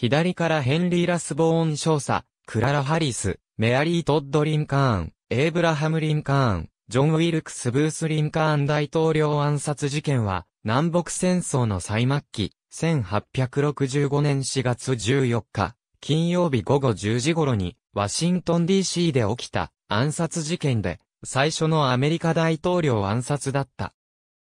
左からヘンリー・ラスボーン少佐、クララ・ハリス、メアリー・トッド・リンカーン、エイブラハム・リンカーン、ジョン・ウィルクス・ブース・リンカーン大統領暗殺事件は、南北戦争の最末期、1865年4月14日、金曜日午後10時頃に、ワシントン DC で起きた暗殺事件で、最初のアメリカ大統領暗殺だった。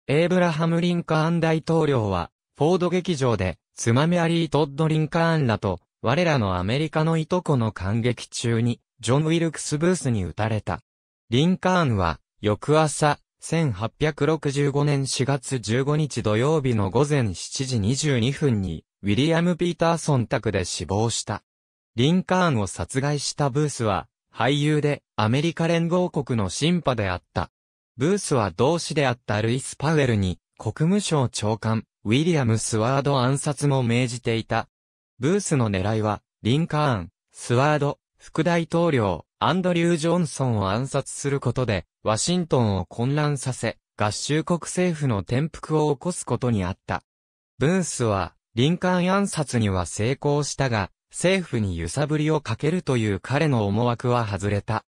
エイブラハム・リンカーン大統領は、フォード劇場で、ス・マ・みアリー・トッド・リンカーンらと、我らのアメリカのいとこの感激中に、ジョン・ウィルクス・ブースに撃たれた。リンカーンは、翌朝、1865年4月15日土曜日の午前7時22分に、ウィリアム・ピーターソン宅で死亡した。リンカーンを殺害したブースは、俳優でアメリカ連合国の審判であった。ブースは同志であったルイス・パウエルに、国務省長官、ウィリアム・スワード暗殺も命じていた。ブースの狙いは、リンカーン、スワード、副大統領、アンドリュー・ジョンソンを暗殺することで、ワシントンを混乱させ、合衆国政府の転覆を起こすことにあった。ブースは、リンカーン暗殺には成功したが、政府に揺さぶりをかけるという彼の思惑は外れた。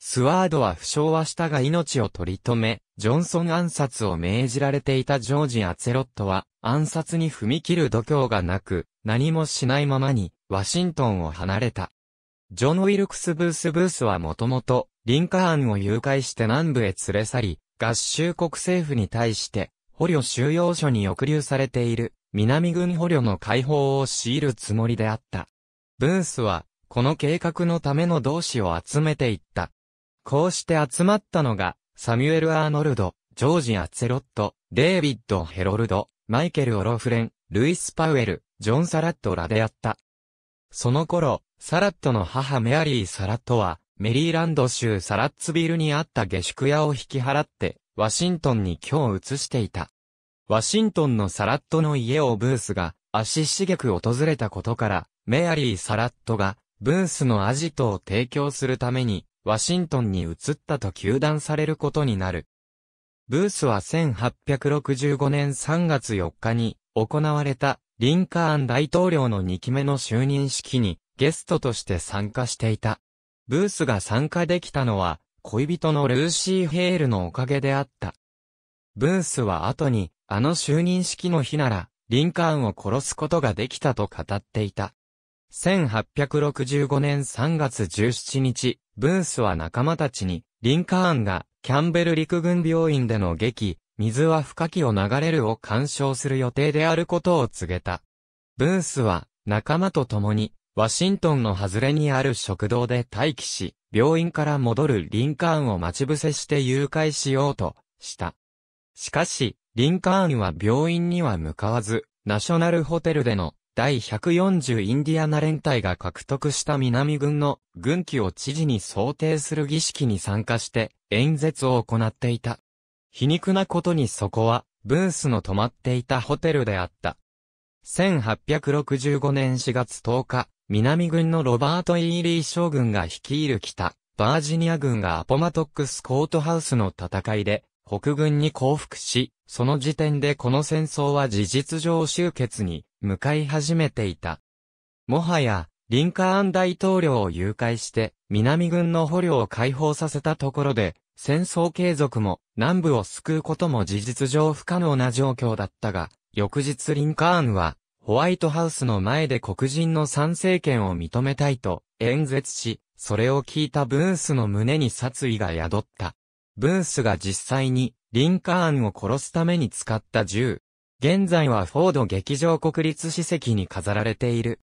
スワードは負傷はしたが命を取り留め、ジョンソン暗殺を命じられていたジョージ・アツェロットは、暗殺に踏み切る度胸がなく、何もしないままに、ワシントンを離れた。ジョン・ウィルクス・ブース・ブースはもともと、リンカーンを誘拐して南部へ連れ去り、合衆国政府に対して、捕虜収容所に抑留されている、南軍捕虜の解放を強いるつもりであった。ブースは、この計画のための同志を集めていった。こうして集まったのが、サミュエル・アーノルド、ジョージ・アツェロット、デイビッド・ヘロルド、マイケル・オロフレン、ルイス・パウエル、ジョン・サラットらであった。その頃、サラットの母メアリー・サラットは、メリーランド州サラッツビルにあった下宿屋を引き払って、ワシントンに今日移していた。ワシントンのサラットの家をブースが、足しげく訪れたことから、メアリー・サラットが、ブースのアジトを提供するために、ワシントンに移ったと球団されることになる。ブースは1865年3月4日に行われたリンカーン大統領の2期目の就任式にゲストとして参加していた。ブースが参加できたのは恋人のルーシー・ヘールのおかげであった。ブースは後にあの就任式の日ならリンカーンを殺すことができたと語っていた。1865年3月17日、ブースは仲間たちに、リンカーンが、キャンベル陸軍病院での劇、水は深きを流れるを鑑賞する予定であることを告げた。ブースは、仲間と共に、ワシントンの外れにある食堂で待機し、病院から戻るリンカーンを待ち伏せして誘拐しようと、した。しかし、リンカーンは病院には向かわず、ナショナルホテルでの第140インディアナ連隊が獲得した南軍の軍旗を知事に想定する儀式に参加して演説を行っていた。皮肉なことにそこは、ブースの泊まっていたホテルであった。1865年4月10日、南軍のロバート・イーリー将軍が率いる北、バージニア軍がアポマトックス・コートハウスの戦いで、北軍に降伏し、その時点でこの戦争は事実上終結に向かい始めていた。もはや、リンカーン大統領を誘拐して、南軍の捕虜を解放させたところで、戦争継続も、南部を救うことも事実上不可能な状況だったが、翌日リンカーンは、ホワイトハウスの前で黒人の参政権を認めたいと演説し、それを聞いたブースの胸に殺意が宿った。ブースが実際にリンカーンを殺すために使った銃、現在はフォード劇場国立史跡に飾られている。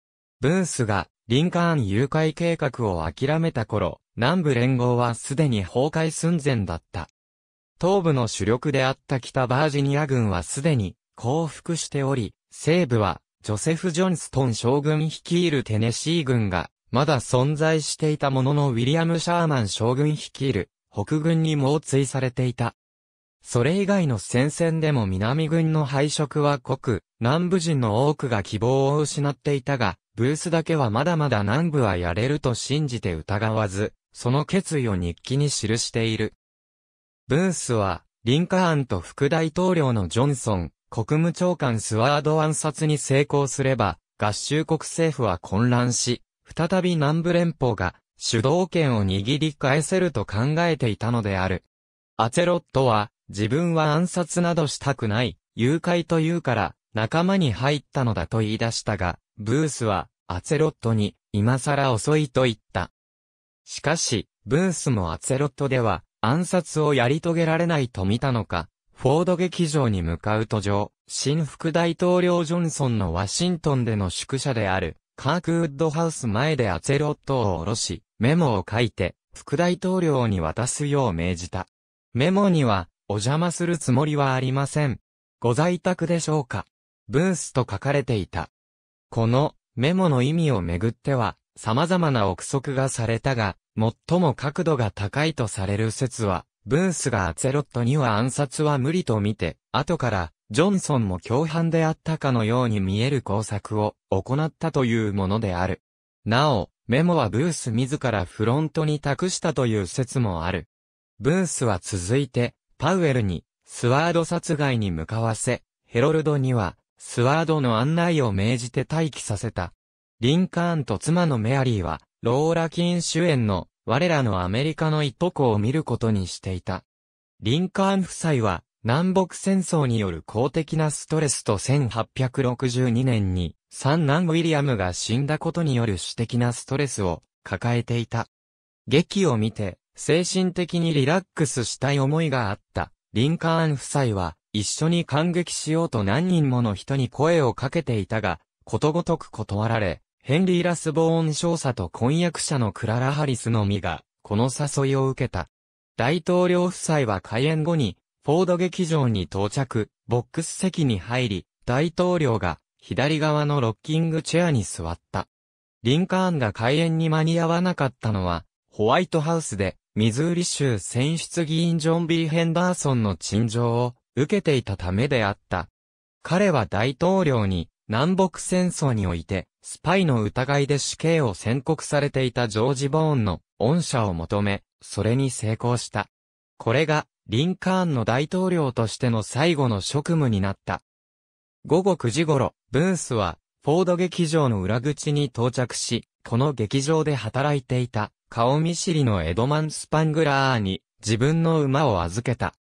ブースがリンカーン誘拐計画を諦めた頃、南部連合はすでに崩壊寸前だった。東部の主力であった北バージニア軍はすでに降伏しており、西部はジョセフ・ジョンストン将軍率いるテネシー軍がまだ存在していたもののウィリアム・シャーマン将軍率いる北軍に猛追されていた。それ以外の戦線でも南軍の敗色は濃く、南部人の多くが希望を失っていたが、ブースだけはまだまだ南部はやれると信じて疑わず、その決意を日記に記している。ブースは、リンカーンと副大統領のジョンソン、国務長官スワード暗殺に成功すれば、合衆国政府は混乱し、再び南部連邦が主導権を握り返せると考えていたのである。アチェロットは、自分は暗殺などしたくない、誘拐というから、仲間に入ったのだと言い出したが、ブースは、アツェロットに、今更遅いと言った。しかし、ブースもアツェロットでは、暗殺をやり遂げられないと見たのか、フォード劇場に向かう途上、新副大統領ジョンソンのワシントンでの宿舎である、カークウッドハウス前でアツェロットを下ろし、メモを書いて、副大統領に渡すよう命じた。メモには、お邪魔するつもりはありません。ご在宅でしょうかブースと書かれていた。このメモの意味をめぐっては様々な憶測がされたが、最も角度が高いとされる説は、ブースがアツェロットには暗殺は無理と見て、後からジョンソンも共犯であったかのように見える工作を行ったというものである。なお、メモはブース自らフロントに託したという説もある。ブースは続いて、パウエルに、スワード殺害に向かわせ、ヘロルドには、スワードの案内を命じて待機させた。リンカーンと妻のメアリーは、ローラ・キン主演の、我らのアメリカのいとこを見ることにしていた。リンカーン夫妻は、南北戦争による公的なストレスと1862年に、三男ウィリアムが死んだことによる私的なストレスを抱えていた。劇を見て、精神的にリラックスしたい思いがあった。リンカーン夫妻は、一緒に感激しようと何人もの人に声をかけていたが、ことごとく断られ、ヘンリー・ラスボーン少佐と婚約者のクララ・ハリスのみが、この誘いを受けた。大統領夫妻は開演後に、フォード劇場に到着、ボックス席に入り、大統領が、左側のロッキングチェアに座った。リンカーンが開演に間に合わなかったのは、ホワイトハウスで、ミズーリ州選出議員ジョン・ B・ ヘンダーソンの陳情を受けていたためであった。彼は大統領に南北戦争においてスパイの疑いで死刑を宣告されていたジョージ・ボーンの恩赦を求め、それに成功した。これがリンカーンの大統領としての最後の職務になった。午後9時頃、ブースはフォード劇場の裏口に到着し、この劇場で働いていた顔見知りのエドマン・スパングラーに自分の馬を預けた。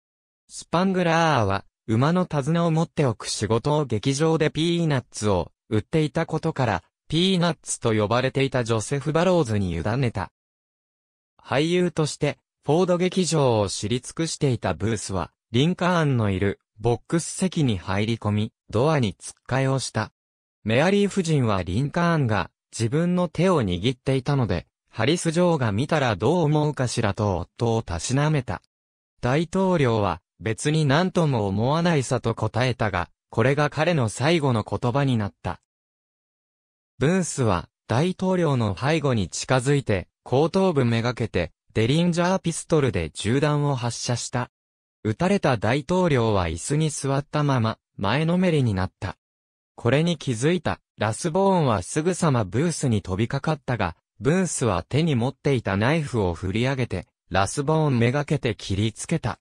スパングラーは馬の手綱を持っておく仕事を劇場でピーナッツを売っていたことから、ピーナッツと呼ばれていたジョセフ・バローズに委ねた。俳優として、フォード劇場を知り尽くしていたブースは、リンカーンのいるボックス席に入り込み、ドアに突っかえをした。メアリー夫人はリンカーンが自分の手を握っていたので、ハリス女王が見たらどう思うかしらと夫をたしなめた。大統領は、別に何とも思わないさと答えたが、これが彼の最後の言葉になった。ブンスは、大統領の背後に近づいて、後頭部めがけて、デリンジャーピストルで銃弾を発射した。撃たれた大統領は椅子に座ったまま、前のめりになった。これに気づいた、ラスボーンはすぐさまブースに飛びかかったが、ブースは手に持っていたナイフを振り上げて、ラスボーンめがけて切りつけた。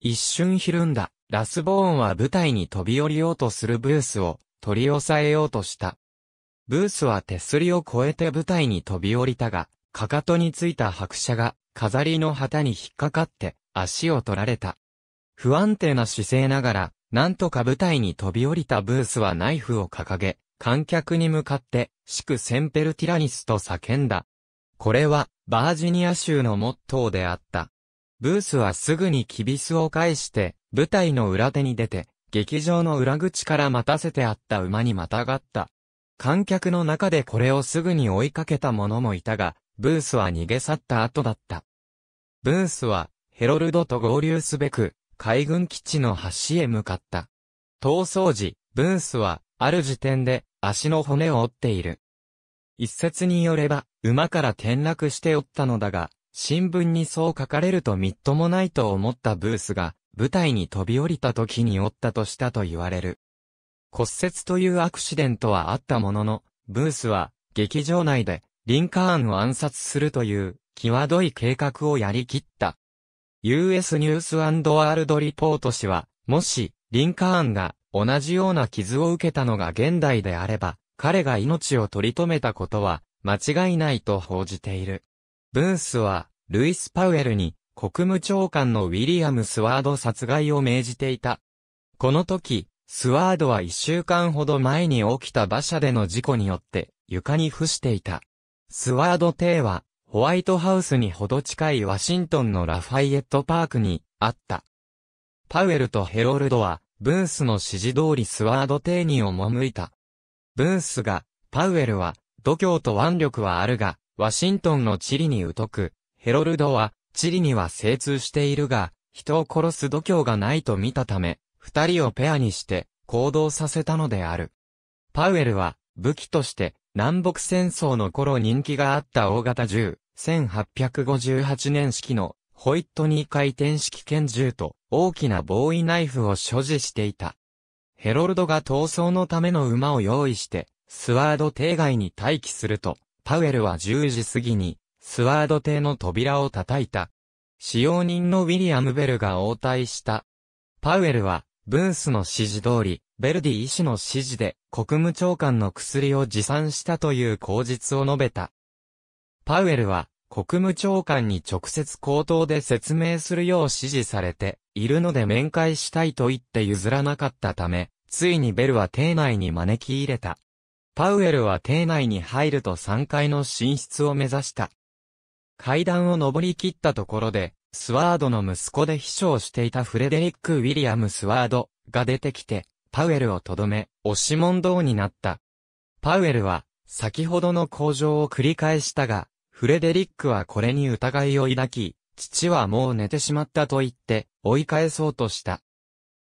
一瞬ひるんだ、ラスボーンは舞台に飛び降りようとするブースを取り押さえようとした。ブースは手すりを越えて舞台に飛び降りたが、かかとについた白車が飾りの旗に引っかかって足を取られた。不安定な姿勢ながら、なんとか舞台に飛び降りたブースはナイフを掲げ、観客に向かって、クセンペルティラニスと叫んだ。これは、バージニア州のモットーであった。ブースはすぐにキビスを返して、舞台の裏手に出て、劇場の裏口から待たせてあった馬にまたがった。観客の中でこれをすぐに追いかけた者もいたが、ブースは逃げ去った後だった。ブースは、ヘロルドと合流すべく、海軍基地の橋へ向かった。逃走時、ブースは、ある時点で、足の骨を折っている。一説によれば、馬から転落して折ったのだが、新聞にそう書かれるとみっともないと思ったブースが、舞台に飛び降りた時に折ったとしたと言われる。骨折というアクシデントはあったものの、ブースは、劇場内で、リンカーンを暗殺するという、際どい計画をやりきった。US ニュースワールドリポート氏は、もし、リンカーンが、同じような傷を受けたのが現代であれば、彼が命を取り留めたことは、間違いないと報じている。ブースは、ルイス・パウエルに、国務長官のウィリアム・スワード殺害を命じていた。この時、スワードは一週間ほど前に起きた馬車での事故によって、床に伏していた。スワード邸は、ホワイトハウスにほど近いワシントンのラファイエットパークに、あった。パウエルとヘロルドは、ブースの指示通りスワード邸に赴いた。ブースが、パウエルは、度胸と腕力はあるが、ワシントンの地理に疎く、ヘロルドは、地理には精通しているが、人を殺す度胸がないと見たため、二人をペアにして行動させたのである。パウエルは武器として南北戦争の頃人気があった大型銃、1858年式のホイットニー回転式拳銃と大きなボーイナイフを所持していた。ヘロルドが逃走のための馬を用意して、スワード邸外に待機すると、パウエルは10時過ぎに、スワード邸の扉を叩いた。使用人のウィリアム・ベルが応対した。パウエルは、ブンスの指示通り、ベルディ医師の指示で、国務長官の薬を持参したという口実を述べた。パウエルは、国務長官に直接口頭で説明するよう指示されているので面会したいと言って譲らなかったため、ついにベルは邸内に招き入れた。パウエルは邸内に入ると3階の寝室を目指した。階段を登り切ったところで、スワードの息子で秘書をしていたフレデリック・ウィリアム・スワードが出てきて、パウエルをとどめ、押し問答になった。パウエルは、先ほどの向上を繰り返したが、フレデリックはこれに疑いを抱き、父はもう寝てしまったと言って、追い返そうとした。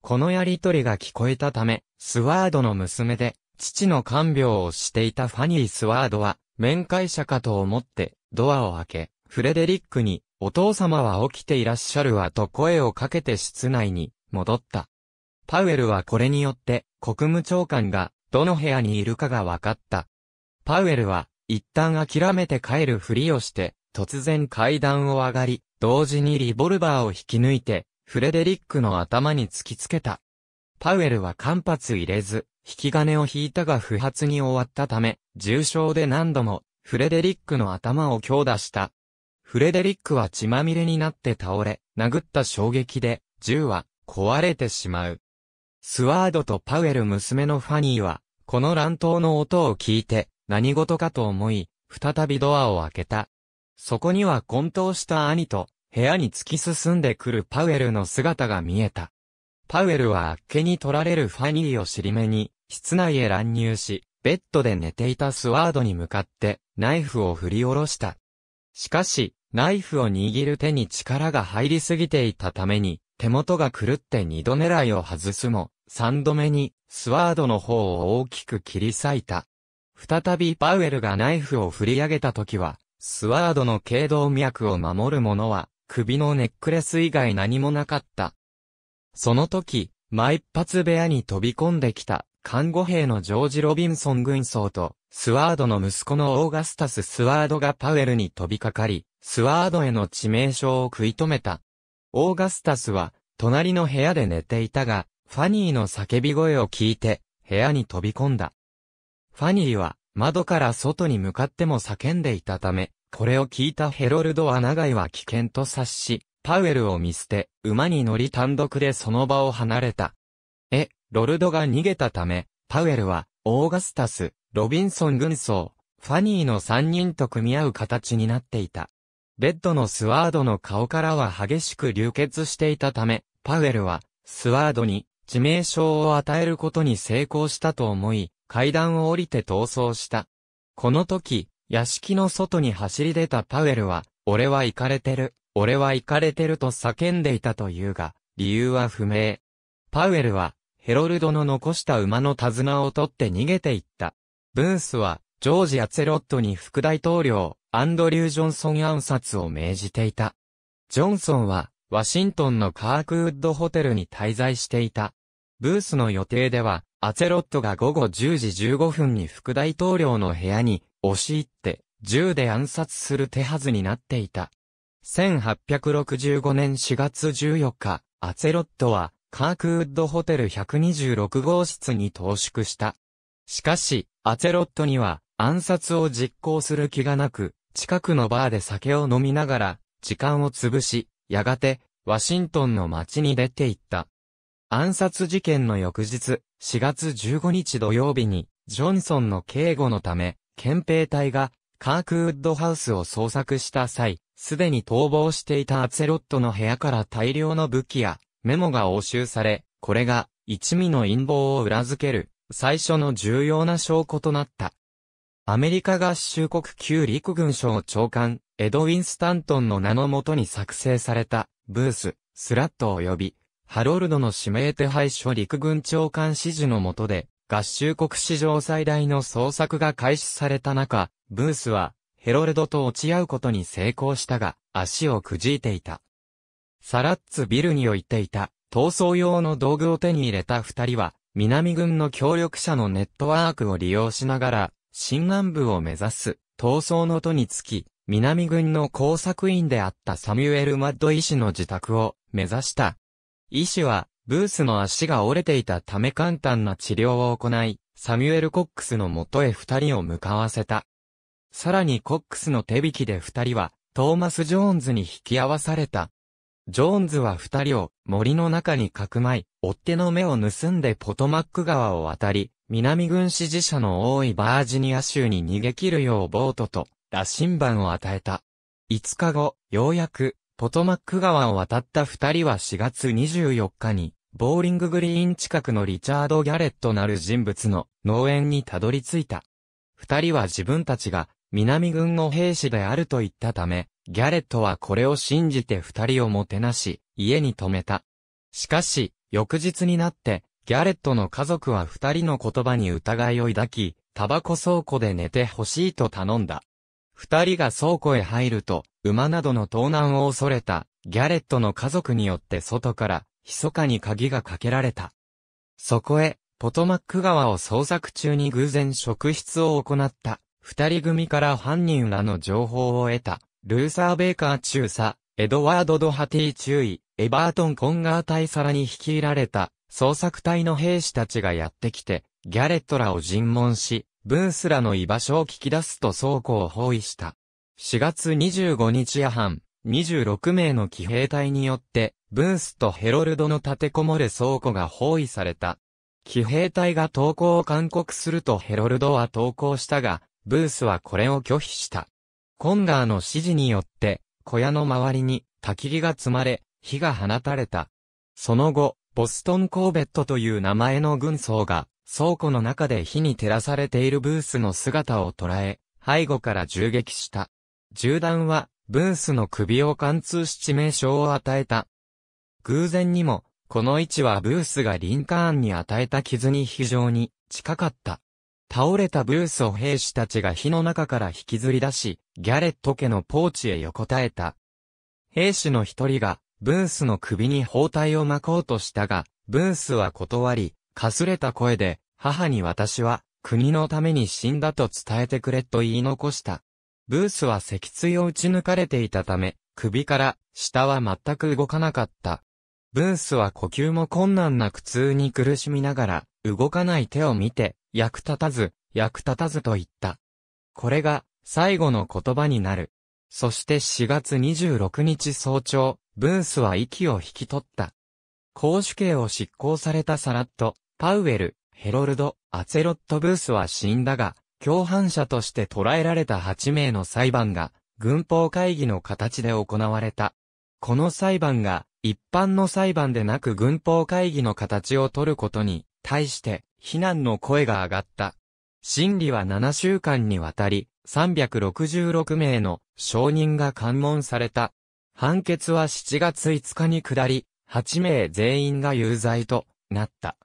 このやりとりが聞こえたため、スワードの娘で、父の看病をしていたファニー・スワードは、面会者かと思って、ドアを開け、フレデリックに、お父様は起きていらっしゃるわと声をかけて室内に戻った。パウエルはこれによって国務長官がどの部屋にいるかが分かった。パウエルは一旦諦めて帰るふりをして、突然階段を上がり、同時にリボルバーを引き抜いて、フレデリックの頭に突きつけた。パウエルは間髪入れず、引き金を引いたが不発に終わったため、重傷で何度も、フレデリックの頭を強打した。フレデリックは血まみれになって倒れ、殴った衝撃で、銃は壊れてしまう。スワードとパウエル娘のファニーは、この乱闘の音を聞いて、何事かと思い、再びドアを開けた。そこには混沌した兄と、部屋に突き進んでくるパウエルの姿が見えた。パウエルはあっけに取られるファニーを尻目に、室内へ乱入し、ベッドで寝ていたスワードに向かって、ナイフを振り下ろした。しかし、ナイフを握る手に力が入りすぎていたために、手元が狂って二度狙いを外すも、三度目に、スワードの方を大きく切り裂いた。再びパウエルがナイフを振り上げた時は、スワードの頸動脈を守るものは、首のネックレス以外何もなかった。その時、毎一発部屋に飛び込んできた、看護兵のジョージ・ロビンソン軍曹と、スワードの息子のオーガスタス・スワードがパウエルに飛びかかり、スワードへの致命傷を食い止めた。オーガスタスは、隣の部屋で寝ていたが、ファニーの叫び声を聞いて、部屋に飛び込んだ。ファニーは、窓から外に向かっても叫んでいたため、これを聞いたヘロルドは長いは危険と察し、パウエルを見捨て、馬に乗り単独でその場を離れた。え、ロルドが逃げたため、パウエルは、オーガスタス、ロビンソン軍曹、ファニーの3人と組み合う形になっていた。ベッドのスワードの顔からは激しく流血していたため、パウエルは、スワードに、致命傷を与えることに成功したと思い、階段を降りて逃走した。この時、屋敷の外に走り出たパウエルは、俺は行かれてる、俺は行かれてると叫んでいたというが、理由は不明。パウエルは、ヘロルドの残した馬の手綱を取って逃げていった。ブースは、ジョージ・アツェロットに副大統領、アンドリュー・ジョンソン暗殺を命じていた。ジョンソンは、ワシントンのカークウッドホテルに滞在していた。ブースの予定では、アチェロットが午後10時15分に副大統領の部屋に押し入って銃で暗殺する手はずになっていた。1865年4月14日、アチェロットはカークウッドホテル126号室に投宿した。しかし、アチェロットには暗殺を実行する気がなく、近くのバーで酒を飲みながら時間を潰し、やがてワシントンの街に出て行った。暗殺事件の翌日、4月15日土曜日に、ジョンソンの警護のため、憲兵隊が、カークウッドハウスを捜索した際、すでに逃亡していたアツェロットの部屋から大量の武器や、メモが押収され、これが、一味の陰謀を裏付ける、最初の重要な証拠となった。アメリカ合衆国旧陸軍省長官、エドウィン・スタントンの名のもとに作成された、ブース、スラット及び、ハロルドの指名手配書陸軍長官指示の下で、合衆国史上最大の捜索が開始された中、ブースは、ヘロルドと落ち合うことに成功したが、足をくじいていた。サラッツビルに置いていた、逃走用の道具を手に入れた二人は、南軍の協力者のネットワークを利用しながら、新南部を目指す、逃走の都につき、南軍の工作員であったサミュエル・マッド医師の自宅を目指した。医師は、ブースの足が折れていたため簡単な治療を行い、サミュエル・コックスの元へ二人を向かわせた。さらにコックスの手引きで二人は、トーマス・ジョーンズに引き合わされた。ジョーンズは二人を森の中にかくまい、追っ手の目を盗んでポトマック川を渡り、南軍支持者の多いバージニア州に逃げ切るようボートと羅針盤を与えた。5日後、ようやくポトマック川を渡った二人は4月24日に、ボーリンググリーン近くのリチャード・ギャレットなる人物の農園にたどり着いた。二人は自分たちが南軍の兵士であると言ったため、ギャレットはこれを信じて二人をもてなし、家に泊めた。しかし、翌日になって、ギャレットの家族は二人の言葉に疑いを抱き、タバコ倉庫で寝てほしいと頼んだ。二人が倉庫へ入ると、馬などの盗難を恐れた、ギャレットの家族によって外から、密かに鍵がかけられた。そこへ、ポトマック川を捜索中に偶然職質を行った、二人組から犯人らの情報を得た、ルーサー・ベーカー中佐、エドワード・ドハティ中尉、エバートン・コンガー大皿に率いられた、捜索隊の兵士たちがやってきて、ギャレットらを尋問し、ブンスらの居場所を聞き出すと倉庫を包囲した。4月25日夜半、26名の騎兵隊によって、ブースとヘロルドの立てこもれ倉庫が包囲された。騎兵隊が投降を勧告するとヘロルドは投降したが、ブースはこれを拒否した。コンガーの指示によって、小屋の周りに焚き火が積まれ、火が放たれた。その後、ボストンコーベットという名前の軍曹が、倉庫の中で火に照らされているブースの姿を捉え、背後から銃撃した。銃弾は、ブースの首を貫通し致命傷を与えた。偶然にも、この位置はブースがリンカーンに与えた傷に非常に近かった。倒れたブースを兵士たちが火の中から引きずり出し、ギャレット家のポーチへ横たえた。兵士の一人が、ブースの首に包帯を巻こうとしたが、ブースは断り、かすれた声で、母に私は、国のために死んだと伝えてくれと言い残した。ブースは脊椎を打ち抜かれていたため、首から下は全く動かなかった。ブースは呼吸も困難な苦痛に苦しみながら、動かない手を見て、役立たず、役立たずと言った。これが、最後の言葉になる。そして4月26日早朝、ブースは息を引き取った。公主刑を執行されたサラット、パウエル、ヘロルド、アツェロット・ブースは死んだが、共犯者として捕らえられた8名の裁判が、軍法会議の形で行われた。この裁判が、一般の裁判でなく軍法会議の形を取ることに、対して、非難の声が上がった。審理は7週間にわたり、366名の証人が関門された。判決は7月5日に下り、8名全員が有罪となった。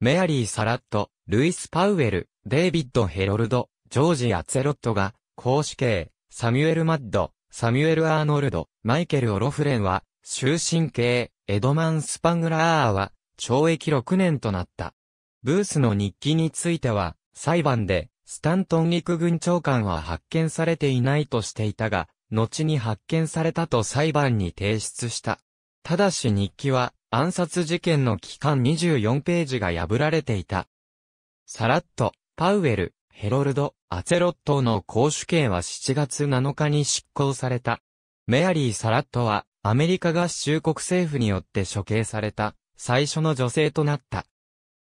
メアリー・サラット、ルイス・パウエル、デイビッド・ヘロルド、ジョージ・アツェロットが、公子系、サミュエル・マッド、サミュエル・アーノルド、マイケル・オロフレンは、終身刑、エドマン・スパングラーは、懲役6年となった。ブースの日記については、裁判で、スタントン陸軍長官は発見されていないとしていたが、後に発見されたと裁判に提出した。ただし日記は、暗殺事件の期間24ページが破られていた。サラット、パウエル、ヘロルド、アツェロットの公主刑は7月7日に執行された。メアリー・サラットは、アメリカ合衆国政府によって処刑された、最初の女性となった。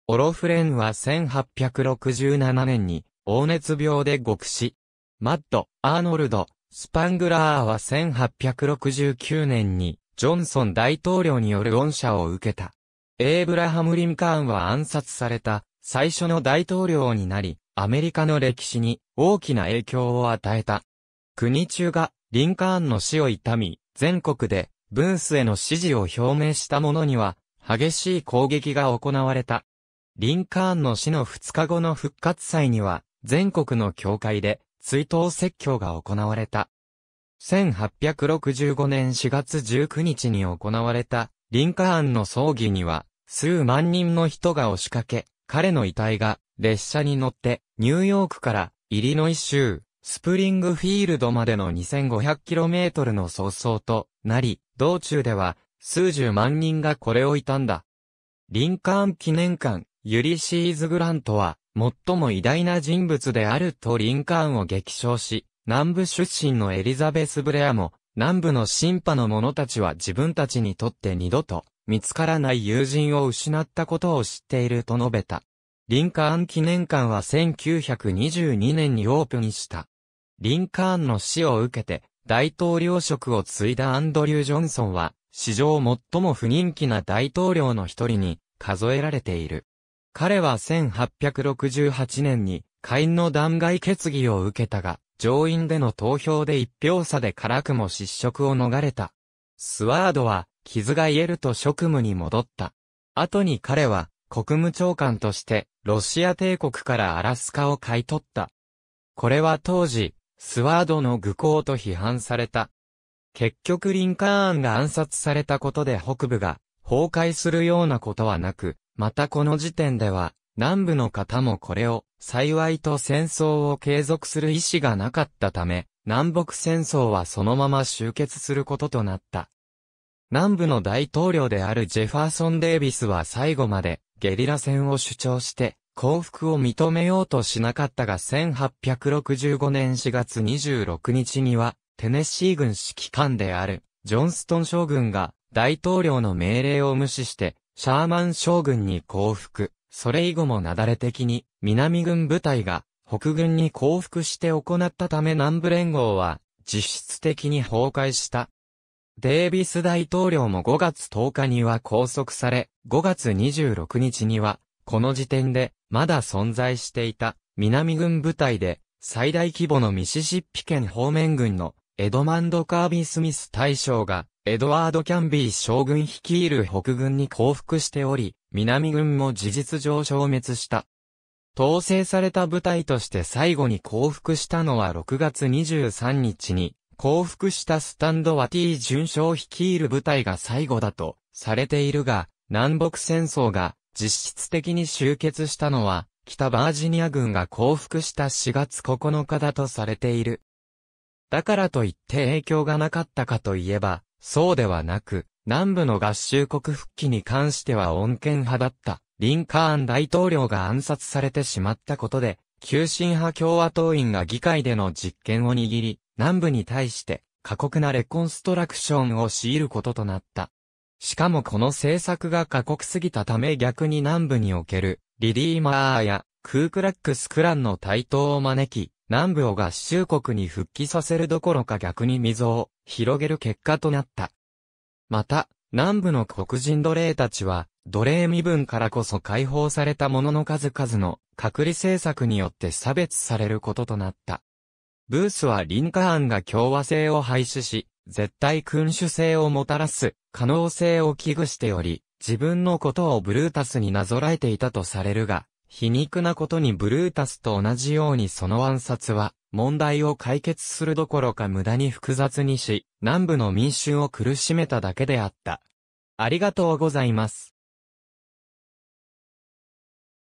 オロフレンは1867年に、黄熱病で獄死。マッド、アーノルド、スパングラーは1869年に、ジョンソン大統領による恩赦を受けた。エイブラハム・リンカーンは暗殺された。最初の大統領になり、アメリカの歴史に大きな影響を与えた。国中がリンカーンの死を痛み、全国でブースへの支持を表明した者には、激しい攻撃が行われた。リンカーンの死の2日後の復活祭には、全国の教会で追悼説教が行われた。1865年4月19日に行われた、リンカーンの葬儀には、数万人の人が押しかけ、彼の遺体が列車に乗ってニューヨークからイリノイ州スプリングフィールドまでの 2500km の早々となり、道中では数十万人がこれを悼んだ。リンカーン記念館、ユリシーズ・グラントは、最も偉大な人物であるとリンカーンを激賞し、南部出身のエリザベス・ブレアも、南部の審判の者たちは自分たちにとって二度と見つからない友人を失ったことを知っていると述べた。リンカーン記念館は1922年にオープンした。リンカーンの死を受けて、大統領職を継いだアンドリュー・ジョンソンは、史上最も不人気な大統領の一人に数えられている。彼は1868年に下院の弾劾決議を受けたが、上院での投票で一票差で辛くも失職を逃れた。スワードは傷が癒えると職務に戻った。後に彼は、国務長官として、ロシア帝国からアラスカを買い取った。これは当時、スワードの愚行と批判された。結局リンカーンが暗殺されたことで北部が崩壊するようなことはなく、またこの時点では、南部の方もこれを、幸いと戦争を継続する意思がなかったため、南北戦争はそのまま終結することとなった。南部の大統領であるジェファーソン・デイビスは最後までゲリラ戦を主張して降伏を認めようとしなかったが1865年4月26日にはテネシー軍指揮官であるジョンストン将軍が大統領の命令を無視してシャーマン将軍に降伏。それ以後もなだれ的に南軍部隊が北軍に降伏して行ったため南部連合は実質的に崩壊した。デービス大統領も5月10日には拘束され、5月26日には、この時点で、まだ存在していた、南軍部隊で、最大規模のミシシッピ県方面軍の、エドマンド・カービー・スミス大将が、エドワード・キャンビー将軍率いる北軍に降伏しており、南軍も事実上消滅した。統制された部隊として最後に降伏したのは6月23日に、降伏したスタンドは T 巡将率いる部隊が最後だとされているが、南北戦争が実質的に終結したのは、北バージニア軍が降伏した4月9日だとされている。だからといって影響がなかったかといえば、そうではなく、南部の合衆国復帰に関しては穏健派だった、リンカーン大統領が暗殺されてしまったことで、急進派共和党員が議会での実権を握り、南部に対して過酷なレコンストラクションを強いることとなった。しかもこの政策が過酷すぎたため逆に南部におけるリリーマーやクークラックスクランの台頭を招き、南部を合衆国に復帰させるどころか逆に溝を広げる結果となった。また、南部の黒人奴隷たちは、奴隷身分からこそ解放されたものの数々の隔離政策によって差別されることとなった。ブースはリンカーンが共和制を廃止し、絶対君主制をもたらす可能性を危惧しており、自分のことをブルータスになぞらえていたとされるが、皮肉なことにブルータスと同じようにその暗殺は、問題を解決するどころか無駄に複雑にし、南部の民衆を苦しめただけであった。ありがとうございます。